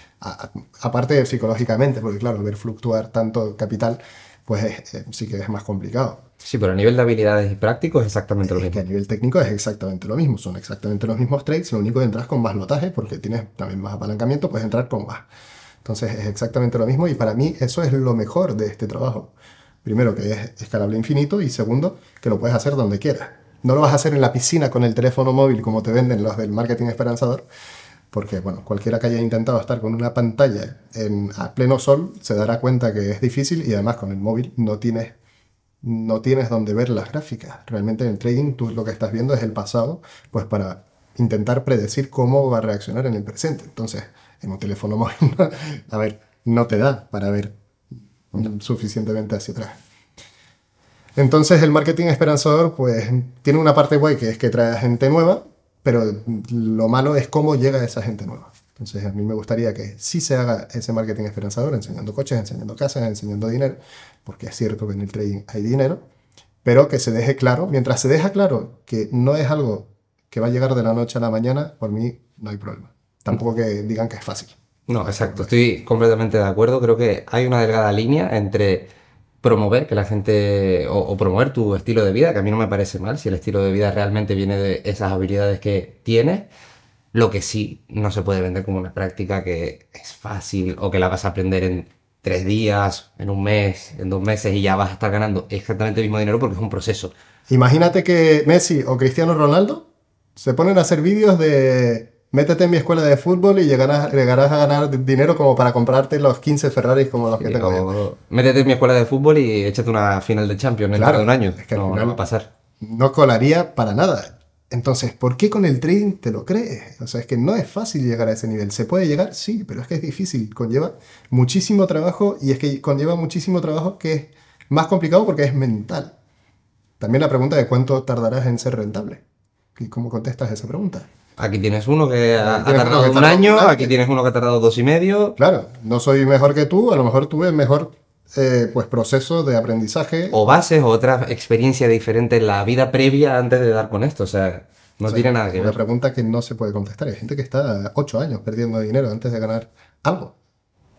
aparte psicológicamente, porque claro, ver fluctuar tanto capital, pues eh, sí que es más complicado. Sí, pero a nivel de habilidades y prácticos es exactamente lo mismo. Que a nivel técnico es exactamente lo mismo, son exactamente los mismos trades, lo único que entras con más notajes porque tienes también más apalancamiento, puedes entrar con más. Entonces es exactamente lo mismo y para mí eso es lo mejor de este trabajo. Primero, que es escalable infinito y segundo, que lo puedes hacer donde quieras. No lo vas a hacer en la piscina con el teléfono móvil como te venden los del marketing esperanzador, porque bueno, cualquiera que haya intentado estar con una pantalla en, a pleno sol se dará cuenta que es difícil y además con el móvil no tienes, no tienes donde ver las gráficas. Realmente en el trading tú lo que estás viendo es el pasado, pues para intentar predecir cómo va a reaccionar en el presente. Entonces, en un teléfono móvil, a ver, no te da para ver suficientemente hacia atrás. Entonces el marketing esperanzador pues tiene una parte guay que es que trae gente nueva, pero lo malo es cómo llega esa gente nueva. Entonces a mí me gustaría que sí se haga ese marketing esperanzador, enseñando coches, enseñando casas, enseñando dinero, porque es cierto que en el trading hay dinero, pero que se deje claro, mientras se deja claro que no es algo que va a llegar de la noche a la mañana, por mí no hay problema. Tampoco que digan que es fácil. No, exacto. Estoy completamente de acuerdo. Creo que hay una delgada línea entre promover que la gente o, promover tu estilo de vida, que a mí no me parece mal, si el estilo de vida realmente viene de esas habilidades que tienes, lo que sí no se puede vender como una práctica que es fácil o que la vas a aprender en tres días, en un mes, en dos meses y ya vas a estar ganando exactamente el mismo dinero porque es un proceso. Imagínate que Messi o Cristiano Ronaldo se ponen a hacer vídeos de Métete en mi escuela de fútbol y llegarás, a ganar dinero como para comprarte los 15 Ferraris como los que tengo yo. Métete en mi escuela de fútbol y échate una final de Champions claro, de un año. no, va a pasar. No colaría para nada. Entonces, ¿por qué con el trading te lo crees? O sea, es que no es fácil llegar a ese nivel. ¿Se puede llegar? Sí, pero es que es difícil. Conlleva muchísimo trabajo y es que conlleva muchísimo trabajo que es más complicado porque es mental. También la pregunta de cuánto tardarás en ser rentable. ¿Y cómo contestas esa pregunta? Aquí tienes uno que ha, tardado un año, aquí tienes uno que ha tardado dos y medio. Claro, no soy mejor que tú, a lo mejor tuve mejor eh, pues proceso de aprendizaje. O bases, o otra experiencia diferente en la vida previa antes de dar con esto. O sea, no tiene nada que ver. Una pregunta que no se puede contestar. Hay gente que está ocho años perdiendo dinero antes de ganar algo.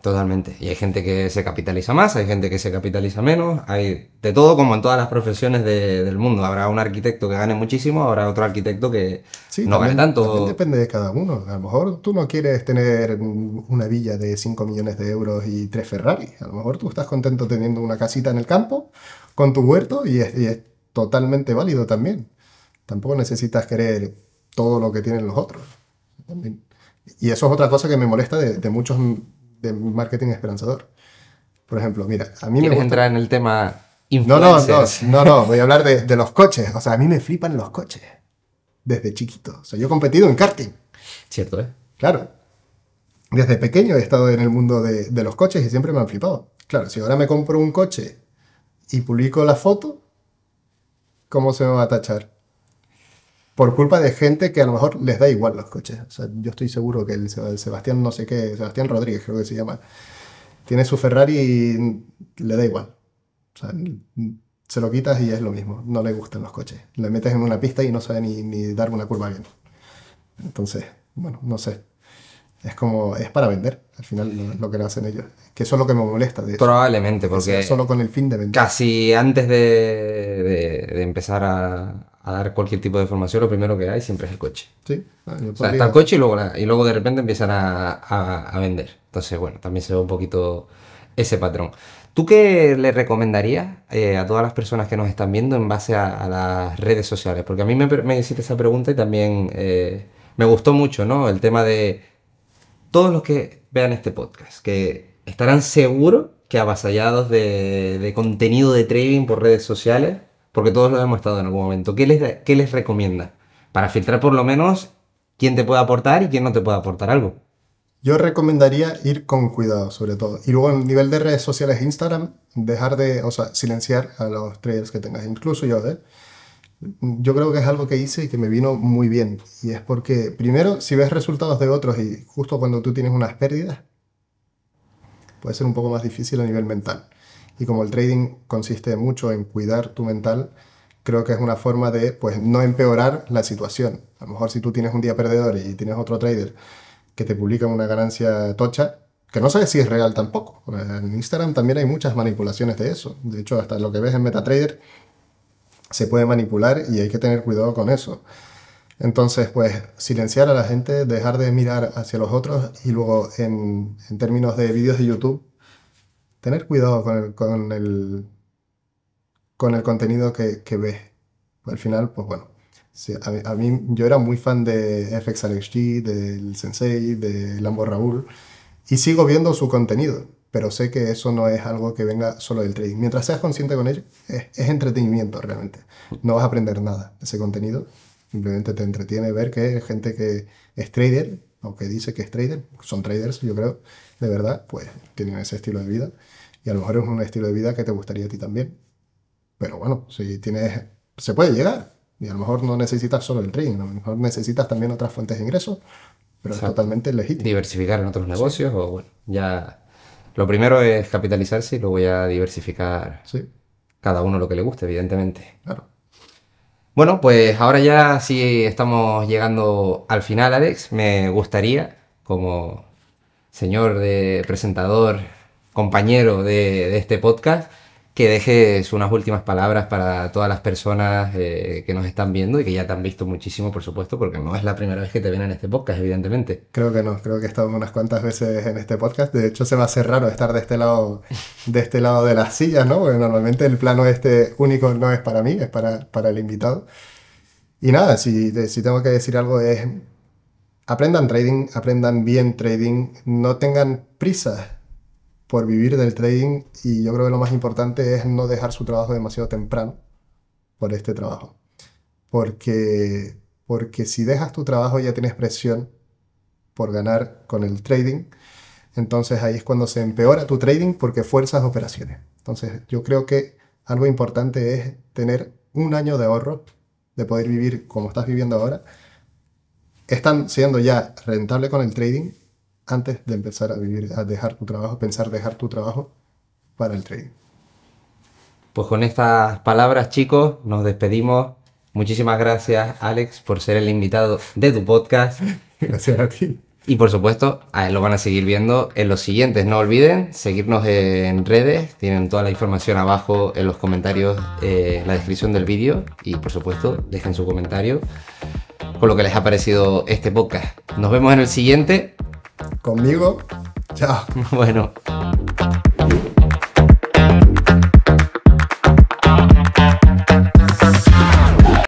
Totalmente. Y hay gente que se capitaliza más, hay gente que se capitaliza menos, hay de todo como en todas las profesiones del mundo. Habrá un arquitecto que gane muchísimo, habrá otro arquitecto que no gane tanto. También depende de cada uno. A lo mejor tú no quieres tener una villa de 5 millones de euros y tres Ferrari. A lo mejor tú estás contento teniendo una casita en el campo con tu huerto y es, totalmente válido también. Tampoco necesitas querer todo lo que tienen los otros. Y eso es otra cosa que me molesta de muchos de marketing esperanzador. Por ejemplo, mira, a mí me gusta... entrar en el tema influencers? No, no, no, no, voy a hablar de, los coches. O sea, a mí me flipan los coches desde chiquito. O sea, yo he competido en karting. Cierto, ¿eh? Claro. Desde pequeño he estado en el mundo de, de los coches y siempre me han flipado. Claro, si ahora me compro un coche y publico la foto, ¿cómo se me va a tachar? por culpa de gente que a lo mejor les da igual los coches. O sea, yo estoy seguro que el Sebastián no sé qué, Sebastián Rodríguez creo que se llama, tiene su Ferrari y le da igual. O sea, se lo quitas y es lo mismo, no le gustan los coches. Le metes en una pista y no sabe ni, dar una curva bien. Entonces, bueno, no sé. Es como, es para vender, al final lo que hacen ellos. Que eso es lo que me molesta. Probablemente, porque... Solo con el fin de vender. Casi antes de, de empezar a, a dar cualquier tipo de formación, lo primero que hay siempre es el coche. Sí. Ah, está el coche y luego, y luego de repente empiezan a, a, vender. Entonces, bueno, también se ve un poquito ese patrón. ¿Tú qué le recomendarías eh, a todas las personas que nos están viendo en base a, las redes sociales? Porque a mí me, me hiciste esa pregunta y también eh, me gustó mucho, ¿no? El tema de todos los que vean este podcast, que estarán seguros que avasallados de, de contenido de trading por redes sociales, porque todos lo hemos estado en algún momento. ¿Qué les, recomienda? Para filtrar por lo menos quién te puede aportar y quién no te puede aportar algo. Yo recomendaría ir con cuidado, sobre todo. Y luego, a nivel de redes sociales, Instagram, dejar de, o silenciar a los traders que tengas, incluso yo, ¿eh? Yo creo que es algo que hice y que me vino muy bien. Y es porque, primero, si ves resultados de otros y justo cuando tú tienes unas pérdidas, puede ser un poco más difícil a nivel mental. Y como el trading consiste mucho en cuidar tu mental, creo que es una forma de pues, no empeorar la situación. A lo mejor si tú tienes un día perdedor y tienes otro trader que te publica una ganancia tocha, que no sabes si es real tampoco. En Instagram también hay muchas manipulaciones de eso. De hecho, hasta lo que ves en MetaTrader se puede manipular y hay que tener cuidado con eso. Entonces, pues silenciar a la gente, dejar de mirar hacia los otros y luego en términos de vídeos de YouTube, tener cuidado con el, con el, contenido que, ves. Al final, pues bueno, a, yo era muy fan de FX Alex del Sensei, de Lambo Raúl, y sigo viendo su contenido, pero sé que eso no es algo que venga solo del trading. Mientras seas consciente con ello, es, es entretenimiento realmente. No vas a aprender nada de ese contenido, simplemente te entretiene ver que hay gente que es trader, o que dice que es trader, son traders, yo creo, de verdad, pues tienen ese estilo de vida. Y a lo mejor es un estilo de vida que te gustaría a ti también. Pero bueno, si tienes. Se puede llegar. Y a lo mejor no necesitas solo el trading, a lo mejor necesitas también otras fuentes de ingresos, pero es totalmente legítimo. Diversificar en otros negocios o bueno, ya. Lo primero es capitalizarse y luego ya diversificar sí. cada uno lo que le guste, evidentemente. Claro. Bueno, pues ahora ya sí estamos llegando al final, Alex. Me gustaría, como señor de presentador, compañero de, este podcast, que dejes unas últimas palabras para todas las personas eh, que nos están viendo y que ya te han visto muchísimo, por supuesto, porque no es la primera vez que te ven en este podcast, evidentemente. Creo que no, creo que he estado unas cuantas veces en este podcast. De hecho, se me hace raro estar de este lado de, este lado de las sillas, ¿no? Porque normalmente el plano este único no es para mí, es para, el invitado. Y nada, si, si tengo que decir algo es aprendan trading, aprendan bien trading, no tengan prisa por vivir del trading y yo creo que lo más importante es no dejar su trabajo demasiado temprano por este trabajo. Porque, porque si dejas tu trabajo ya tienes presión por ganar con el trading, entonces ahí es cuando se empeora tu trading porque fuerzas operaciones. Entonces yo creo que algo importante es tener un año de ahorro, de poder vivir como estás viviendo ahora están siendo ya rentable con el trading antes de empezar a vivir, a dejar tu trabajo, pensar dejar tu trabajo para el trading. Pues con estas palabras, chicos, nos despedimos. Muchísimas gracias, Alex, por ser el invitado de tu podcast. Gracias a ti. Y por supuesto, lo van a seguir viendo en los siguientes. No olviden seguirnos en redes, tienen toda la información abajo en los comentarios, eh, en la descripción del vídeo. Y por supuesto, dejen su comentario con lo que les ha parecido este podcast. Nos vemos en el siguiente. Conmigo. Chao. Bueno.